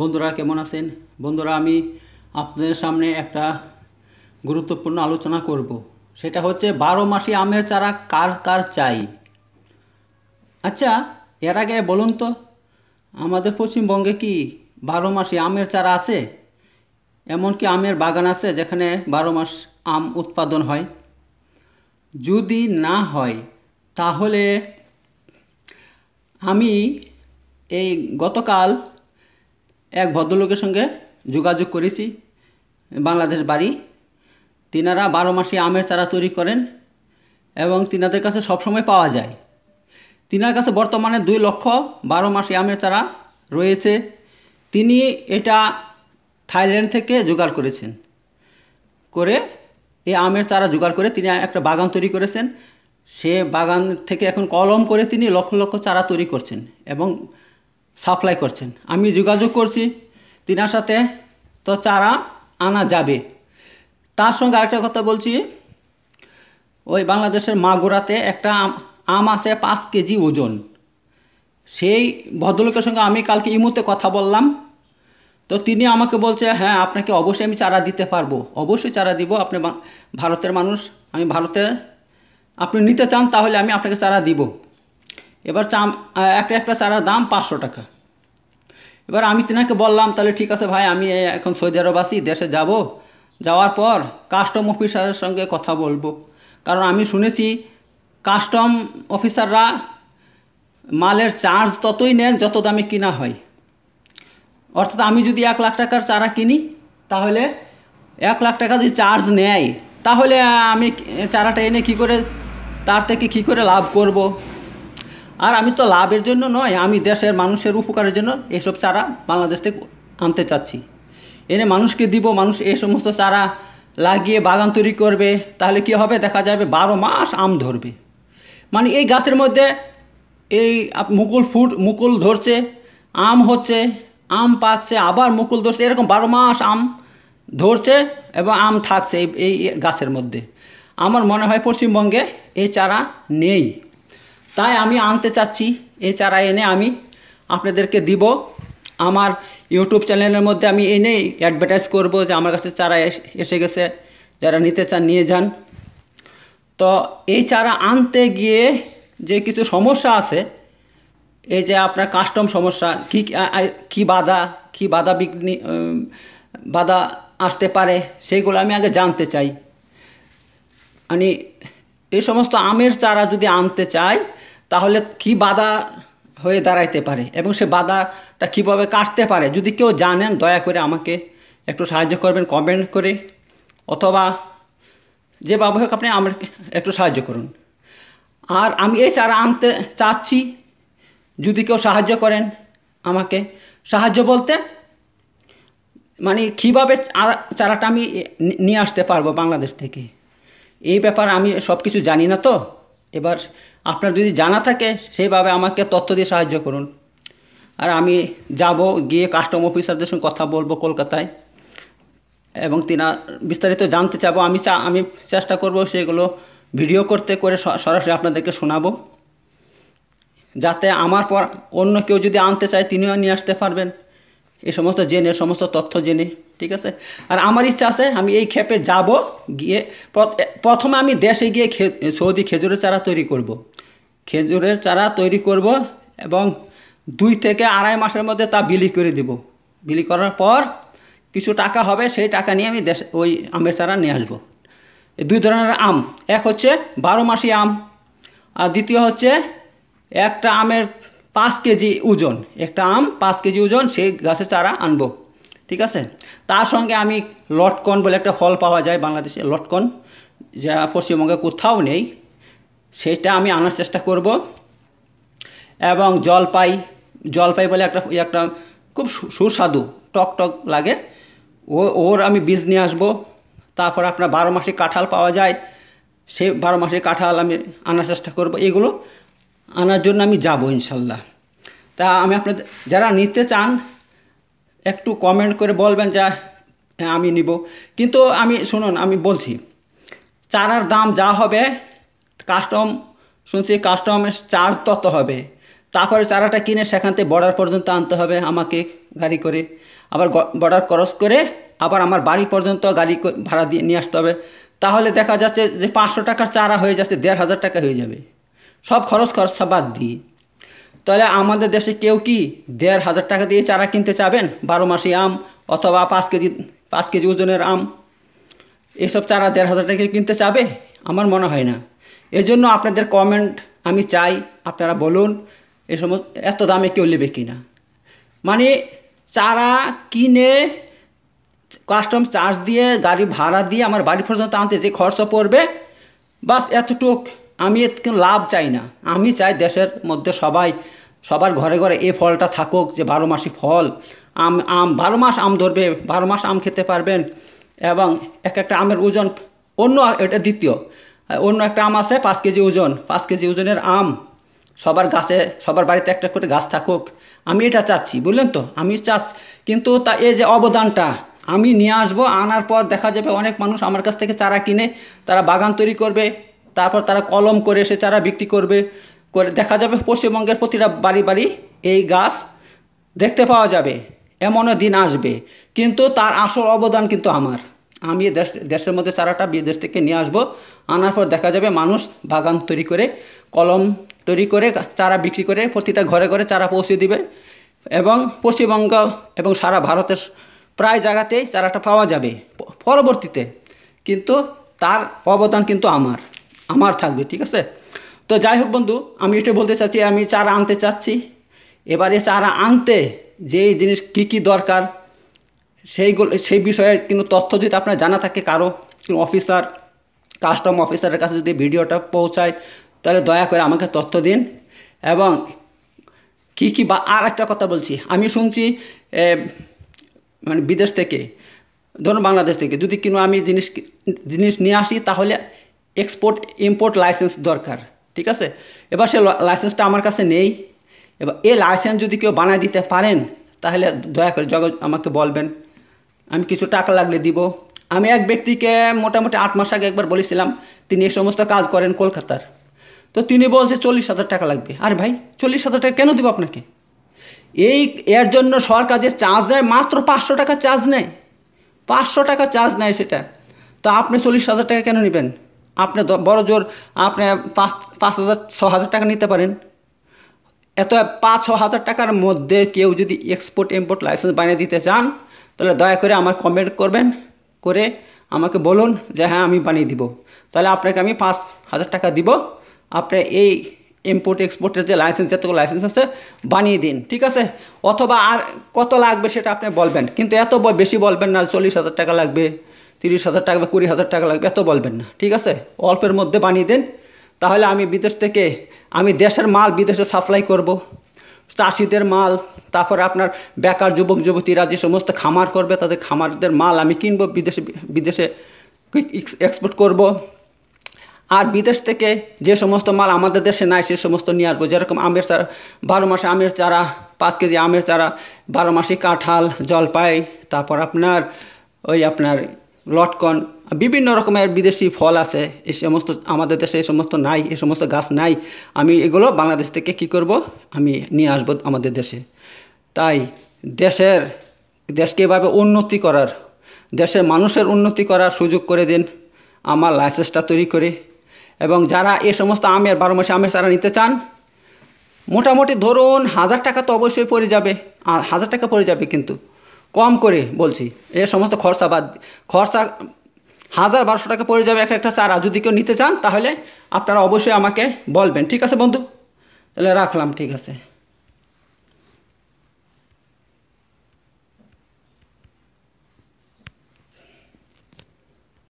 বন্ধুরা কেমন আছেন বন্ধুরা আমি আপনাদের সামনে একটা গুরুত্বপূর্ণ আলোচনা করব সেটা হচ্ছে বারো মাসি আমের চারা কার কার চাই আচ্ছা এর আগে বলুন তো আমাদের পশ্চিমবঙ্গে কি বারো মাসি আমের চারা আছে এমনকি আমের বাগান আছে যেখানে বারো মাস আম উৎপাদন হয় যদি না হয় তাহলে আমি এই গতকাল এক ভদ্রলোকের সঙ্গে যোগাযোগ করেছি বাংলাদেশ বাড়ি তিনারা বারো মাসে আমের চারা তৈরি করেন এবং তিনাদের কাছে সবসময় পাওয়া যায় তিনার কাছে বর্তমানে দুই লক্ষ বারো মাসে আমের চারা রয়েছে তিনি এটা থাইল্যান্ড থেকে জোগাড় করেছেন করে এই আমের চারা জোগাড় করে তিনি একটা বাগান তৈরি করেছেন সে বাগান থেকে এখন কলম করে তিনি লক্ষ লক্ষ চারা তৈরি করছেন এবং সাপ্লাই করছেন আমি যোগাযোগ করছি তিনার সাথে তো চারা আনা যাবে তার সঙ্গে আরেকটা কথা বলছি ওই বাংলাদেশের মাগুরাতে একটা আম আছে পাঁচ কেজি ওজন সেই ভদ্রলোকের সঙ্গে আমি কালকে ইমুতে কথা বললাম তো তিনি আমাকে বলছে হ্যাঁ আপনাকে অবশ্যই আমি চারা দিতে পারবো অবশ্যই চারা দিব আপনি ভারতের মানুষ আমি ভারতে আপনি নিতে চান তাহলে আমি আপনাকে চারা দিব এবার চাম একটা একটা চারার দাম পাঁচশো টাকা এবার আমি তেনাকে বললাম তাহলে ঠিক আছে ভাই আমি এখন সৌদি আরব আসি দেশে যাব যাওয়ার পর কাস্টম অফিসারের সঙ্গে কথা বলবো কারণ আমি শুনেছি কাস্টম অফিসাররা মালের চার্জ ততই নেন যত দামে কিনা হয় অর্থাৎ আমি যদি এক লাখ টাকার চারা কিনি তাহলে এক লাখ টাকা যদি চার্জ নেয় তাহলে আমি চারাটা এনে কি করে তার থেকে কি করে লাভ করব আর আমি তো লাভের জন্য নয় আমি দেশের মানুষের উপকারের জন্য এসব চারা বাংলাদেশ থেকে আনতে চাচ্ছি এনে মানুষকে দিব মানুষ এই সমস্ত চারা লাগিয়ে বাগান তৈরি করবে তাহলে কি হবে দেখা যাবে বারো মাস আম ধরবে মানে এই গাছের মধ্যে এই মুকুল ফুট মুকুল ধরছে আম হচ্ছে আম পাচ্ছে আবার মুকুল ধরছে এরকম বারো মাস আম ধরছে এবং আম থাকছে এই গাছের মধ্যে আমার মনে হয় পশ্চিমবঙ্গে এই চারা নেই তাই আমি আনতে চাচ্ছি এই চারা এনে আমি আপনাদেরকে দিব আমার ইউটিউব চ্যানেলের মধ্যে আমি এনেই অ্যাডভার্টাইজ করব যে আমার কাছে চারা এসে গেছে যারা নিতে চান নিয়ে যান তো এই চারা আনতে গিয়ে যে কিছু সমস্যা আছে এই যে আপনার কাস্টম সমস্যা কী কী বাধা কী বাধা বিঘ্নি বাধা আসতে পারে সেইগুলো আমি আগে জানতে চাই মানে এই সমস্ত আমের চারা যদি আনতে চায় তাহলে কি বাধা হয়ে দাঁড়াইতে পারে এবং সে বাধাটা কীভাবে কাটতে পারে যদি কেউ জানেন দয়া করে আমাকে একটু সাহায্য করবেন কমেন্ট করে অথবা বাবু হোক আপনি আমার একটু সাহায্য করুন আর আমি এই চারা আনতে চাচ্ছি যদি কেউ সাহায্য করেন আমাকে সাহায্য বলতে মানে কীভাবে চারাটা আমি নিয়ে আসতে পারবো বাংলাদেশ থেকে এই ব্যাপার আমি সব কিছু জানি না তো এবার আপনার যদি জানা থাকে সেইভাবে আমাকে তথ্য দিয়ে সাহায্য করুন আর আমি যাব গিয়ে কাস্টম অফিসারদের সঙ্গে কথা বলবো কলকাতায় এবং তিনা বিস্তারিত জানতে চাবো আমি চা আমি চেষ্টা করব সেগুলো ভিডিও করতে করে সরাসরি আপনাদেরকে শোনাবো যাতে আমার পর অন্য কেউ যদি আনতে চায় তিনিও নিয়ে আসতে পারবেন এ সমস্ত জেনে সমস্ত তথ্য জেনে ঠিক আছে আর আমার ইচ্ছা আছে আমি এই ক্ষেপে যাব গিয়ে প্রথমে আমি দেশে গিয়ে সৌদি খেজুরের চারা তৈরি করব। খেজুরের চারা তৈরি করব এবং দুই থেকে আড়াই মাসের মধ্যে তা বিলি করে দিব বিলি করার পর কিছু টাকা হবে সেই টাকা নিয়ে আমি দেশ ওই আমের চারা নিয়ে আসবো দুই ধরনের আম এক হচ্ছে বারো মাসি আম আর দ্বিতীয় হচ্ছে একটা আমের পাঁচ কেজি ওজন একটা আম পাঁচ কেজি ওজন সেই গাছের চারা আনবো ঠিক আছে তার সঙ্গে আমি লটকন বলে একটা ফল পাওয়া যায় বাংলাদেশে লটকন যা পশ্চিমবঙ্গে কোথাও নেই সেটা আমি আনার চেষ্টা করব এবং জলপাই জলপাই বলে একটা একটা খুব সুস্বাদু টক টক লাগে ও ওর আমি বীজ নিয়ে আসবো তারপর আপনার বারো মাসে কাঁঠাল পাওয়া যায় সে বারো মাসে কাঁঠাল আমি আনার চেষ্টা করব এগুলো আনার জন্য আমি যাব ইনশাল্লাহ তা আমি আপনাদের যারা নিতে চান একটু কমেন্ট করে বলবেন যা হ্যাঁ, আমি নিব কিন্তু আমি শুনুন আমি বলছি চারার দাম যা হবে কাস্টম শুনছি কাস্টমের চার্জ তত হবে তারপরে চারাটা কিনে সেখান থেকে বর্ডার পর্যন্ত আনতে হবে আমাকে গাড়ি করে আবার বর্ডার ক্রস করে আবার আমার বাড়ি পর্যন্ত গাড়ি ভাড়া দিয়ে নিয়ে আসতে হবে তাহলে দেখা যাচ্ছে যে পাঁচশো টাকার চারা হয়ে যাচ্ছে দেড় হাজার টাকা হয়ে যাবে সব খরচ খরচ বাদ দিয়ে তাহলে আমাদের দেশে কেউ কি দেড় হাজার টাকা দিয়ে চারা কিনতে চাবেন বারো মাসি আম অথবা পাঁচ কেজি পাঁচ কেজি ওজনের আম এসব চারা দেড় হাজার টাকা কিনতে চাবে আমার মনে হয় না এজন্য আপনাদের কমেন্ট আমি চাই আপনারা বলুন এ সমস্ত এত দামে কেউ নেবে কি না মানে চারা কিনে কাস্টম চার্জ দিয়ে গাড়ি ভাড়া দিয়ে আমার বাড়ি পর্যন্ত আনতে যে খরচা পড়বে বাস এতটুক আমি এত লাভ চাই না আমি চাই দেশের মধ্যে সবাই সবার ঘরে ঘরে এ ফলটা থাকুক যে বারো মাসি ফল আম আম বারো মাস আম ধরবে বারো মাস আম খেতে পারবেন এবং এক একটা আমের ওজন অন্য এটা দ্বিতীয় অন্য একটা আম আছে পাঁচ কেজি ওজন পাঁচ কেজি ওজনের আম সবার গাছে সবার বাড়িতে একটা করে গাছ থাকুক আমি এটা চাচ্ছি বুঝলেন তো আমি চাচ্ছি কিন্তু তা এই যে অবদানটা আমি নিয়ে আসবো আনার পর দেখা যাবে অনেক মানুষ আমার কাছ থেকে চারা কিনে তারা বাগান তৈরি করবে তারপর তারা কলম করে সে চারা বিক্রি করবে করে দেখা যাবে পশ্চিমবঙ্গের প্রতিটা বাড়ি বাড়ি এই গাছ দেখতে পাওয়া যাবে এমনও দিন আসবে কিন্তু তার আসল অবদান কিন্তু আমার আমি দেশ দেশের মধ্যে চারাটা বিদেশ থেকে নিয়ে আসব আনার পর দেখা যাবে মানুষ বাগান তৈরি করে কলম তৈরি করে চারা বিক্রি করে প্রতিটা ঘরে ঘরে চারা পৌঁছে দিবে এবং পশ্চিমবঙ্গ এবং সারা ভারতের প্রায় জায়গাতেই চারাটা পাওয়া যাবে পরবর্তীতে কিন্তু তার অবদান কিন্তু আমার আমার থাকবে ঠিক আছে তো যাই হোক বন্ধু আমি এটা বলতে চাচ্ছি আমি চারা আনতে চাচ্ছি এবারে চারা আনতে যে জিনিস কি কি দরকার সেইগুলো সেই বিষয়ে কিন্তু তথ্য যদি আপনার জানা থাকে কারো অফিসার কাস্টম অফিসারের কাছে যদি ভিডিওটা পৌঁছায় তাহলে দয়া করে আমাকে তথ্য দিন এবং কি কি বা আর একটা কথা বলছি আমি শুনছি মানে বিদেশ থেকে ধরুন বাংলাদেশ থেকে যদি কিনো আমি জিনিস জিনিস নিয়ে আসি তাহলে এক্সপোর্ট ইম্পোর্ট লাইসেন্স দরকার ঠিক আছে এবার সে লাইসেন্সটা আমার কাছে নেই এবার এই লাইসেন্স যদি কেউ বানায় দিতে পারেন তাহলে দয়া করে জগৎ আমাকে বলবেন আমি কিছু টাকা লাগলে দিব আমি এক ব্যক্তিকে মোটামুটি আট মাস আগে একবার বলেছিলাম তিনি এই সমস্ত কাজ করেন কলকাতার তো তিনি বলছে চল্লিশ হাজার টাকা লাগবে আর ভাই চল্লিশ হাজার টাকা কেন দেবো আপনাকে এই এর জন্য সরকার যে চার্জ দেয় মাত্র পাঁচশো টাকা চার্জ নেয় পাঁচশো টাকা চার্জ নেয় সেটা তো আপনি চল্লিশ হাজার টাকা কেন নেবেন আপনি বড় জোর আপনি পাঁচ পাঁচ হাজার ছ হাজার টাকা নিতে পারেন এত পাঁচ ছ হাজার টাকার মধ্যে কেউ যদি এক্সপোর্ট ইম্পোর্ট লাইসেন্স বানিয়ে দিতে চান তাহলে দয়া করে আমার কমেন্ট করবেন করে আমাকে বলুন যে হ্যাঁ আমি বানিয়ে দিব তাহলে আপনাকে আমি পাঁচ হাজার টাকা দিব আপনি এই ইম্পোর্ট এক্সপোর্টের যে লাইসেন্স যতগুলো লাইসেন্স আছে বানিয়ে দিন ঠিক আছে অথবা আর কত লাগবে সেটা আপনি বলবেন কিন্তু এত বেশি বলবেন না চল্লিশ হাজার টাকা লাগবে তিরিশ হাজার টাকা বা কুড়ি হাজার টাকা লাগবে এত বলবেন না ঠিক আছে অল্পের মধ্যে বানিয়ে দেন তাহলে আমি বিদেশ থেকে আমি দেশের মাল বিদেশে সাপ্লাই করব। চাষিদের মাল তারপরে আপনার বেকার যুবক যুবতীরা যে সমস্ত খামার করবে তাদের খামারদের মাল আমি কিনবো বিদেশে বিদেশে এক্সপোর্ট করব। আর বিদেশ থেকে যে সমস্ত মাল আমাদের দেশে নাই সে সমস্ত নিয়ে আসবো যেরকম আমের চারা বারো মাসে আমের চারা পাঁচ কেজি আমের চারা বারো মাসে কাঁঠাল জলপাই তারপর আপনার ওই আপনার লটকন বিভিন্ন রকমের বিদেশি ফল আছে এই সমস্ত আমাদের দেশে এই সমস্ত নাই এই সমস্ত গাছ নাই আমি এগুলো বাংলাদেশ থেকে কি করব আমি নিয়ে আসবো আমাদের দেশে তাই দেশের দেশকে এভাবে উন্নতি করার দেশের মানুষের উন্নতি করার সুযোগ করে দিন আমার লাইসেন্সটা তৈরি করে এবং যারা এ সমস্ত আমের বারো মাসে আমের চারা নিতে চান মোটামুটি ধরুন হাজার টাকা তো অবশ্যই পড়ে যাবে আর হাজার টাকা পড়ে যাবে কিন্তু কম করে বলছি এ সমস্ত খরচা বাদ খরচা হাজার বারোশো টাকা পড়ে যাবে এক একটা চারা যদি কেউ নিতে চান তাহলে আপনারা অবশ্যই আমাকে বলবেন ঠিক আছে বন্ধু তাহলে রাখলাম ঠিক আছে